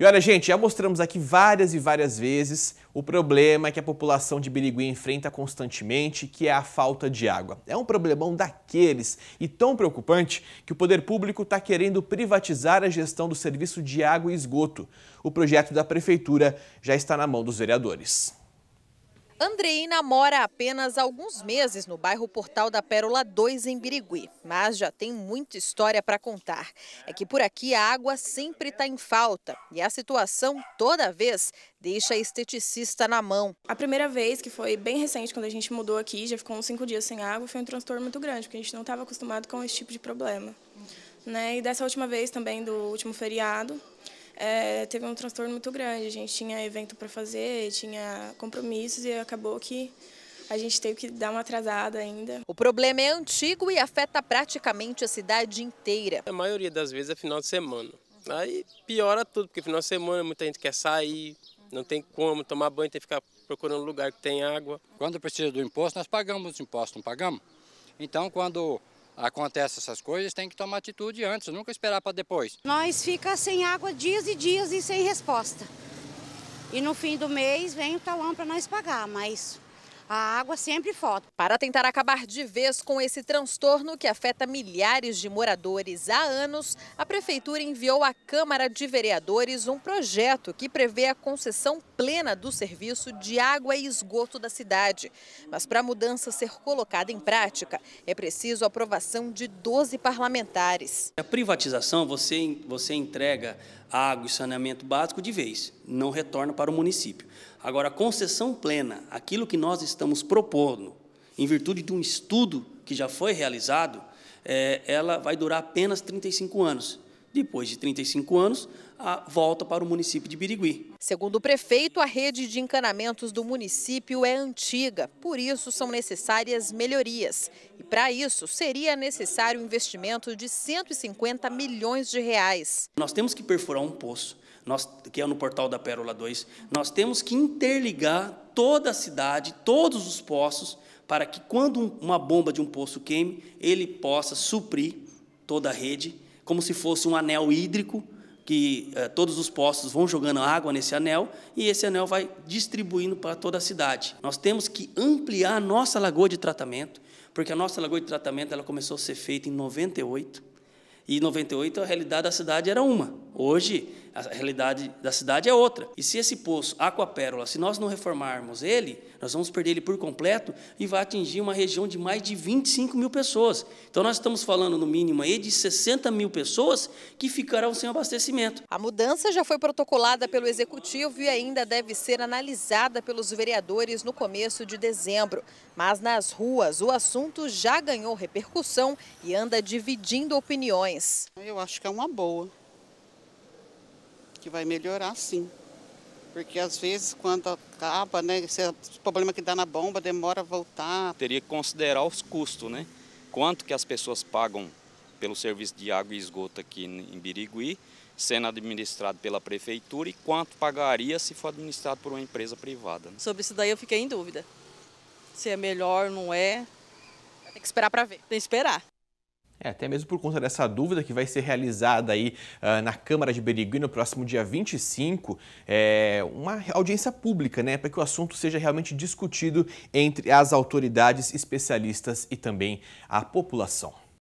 E olha, gente, já mostramos aqui várias e várias vezes o problema que a população de Birigui enfrenta constantemente, que é a falta de água. É um problemão daqueles e tão preocupante que o poder público está querendo privatizar a gestão do serviço de água e esgoto. O projeto da prefeitura já está na mão dos vereadores. Andreina mora apenas alguns meses no bairro Portal da Pérola 2, em Birigui, mas já tem muita história para contar. É que por aqui a água sempre está em falta e a situação, toda vez, deixa a esteticista na mão. A primeira vez, que foi bem recente, quando a gente mudou aqui, já ficou uns cinco dias sem água, foi um transtorno muito grande, porque a gente não estava acostumado com esse tipo de problema. Né? E dessa última vez também, do último feriado, é, teve um transtorno muito grande. A gente tinha evento para fazer, tinha compromissos e acabou que a gente teve que dar uma atrasada ainda. O problema é antigo e afeta praticamente a cidade inteira. A maioria das vezes é final de semana. Aí piora tudo, porque final de semana muita gente quer sair, não tem como tomar banho, tem que ficar procurando um lugar que tem água. Quando precisa do imposto, nós pagamos os impostos, não pagamos? Então, quando acontece essas coisas, tem que tomar atitude antes, nunca esperar para depois. Nós fica sem água dias e dias e sem resposta. E no fim do mês vem o talão para nós pagar, mas a água sempre falta. Para tentar acabar de vez com esse transtorno que afeta milhares de moradores há anos, a Prefeitura enviou à Câmara de Vereadores um projeto que prevê a concessão plena do serviço de água e esgoto da cidade. Mas para a mudança ser colocada em prática, é preciso a aprovação de 12 parlamentares. A privatização, você, você entrega água e saneamento básico de vez não retorna para o município. Agora, a concessão plena, aquilo que nós estamos propondo, em virtude de um estudo que já foi realizado, é, ela vai durar apenas 35 anos. Depois de 35 anos, a volta para o município de Birigui. Segundo o prefeito, a rede de encanamentos do município é antiga, por isso são necessárias melhorias. E para isso seria necessário um investimento de 150 milhões de reais. Nós temos que perfurar um poço nós, que é no portal da Pérola 2, nós temos que interligar toda a cidade, todos os poços, para que quando uma bomba de um poço queime, ele possa suprir toda a rede, como se fosse um anel hídrico, que eh, todos os poços vão jogando água nesse anel e esse anel vai distribuindo para toda a cidade. Nós temos que ampliar a nossa lagoa de tratamento, porque a nossa lagoa de tratamento ela começou a ser feita em 98, e em 98 a realidade da cidade era uma. Hoje, a realidade da cidade é outra. E se esse poço, Aquapérola, se nós não reformarmos ele, nós vamos perder ele por completo e vai atingir uma região de mais de 25 mil pessoas. Então, nós estamos falando, no mínimo, aí de 60 mil pessoas que ficarão sem abastecimento. A mudança já foi protocolada pelo Executivo e ainda deve ser analisada pelos vereadores no começo de dezembro. Mas nas ruas, o assunto já ganhou repercussão e anda dividindo opiniões. Eu acho que é uma boa que vai melhorar sim. Porque às vezes quando acaba, né, esse é problema que dá na bomba, demora a voltar. Teria que considerar os custos, né? Quanto que as pessoas pagam pelo serviço de água e esgoto aqui em Birigui, sendo administrado pela prefeitura, e quanto pagaria se for administrado por uma empresa privada. Né? Sobre isso daí eu fiquei em dúvida. Se é melhor, não é. Tem que esperar para ver. Tem que esperar. É, até mesmo por conta dessa dúvida que vai ser realizada aí uh, na Câmara de Berigui no próximo dia 25, é, uma audiência pública, né, para que o assunto seja realmente discutido entre as autoridades, especialistas e também a população.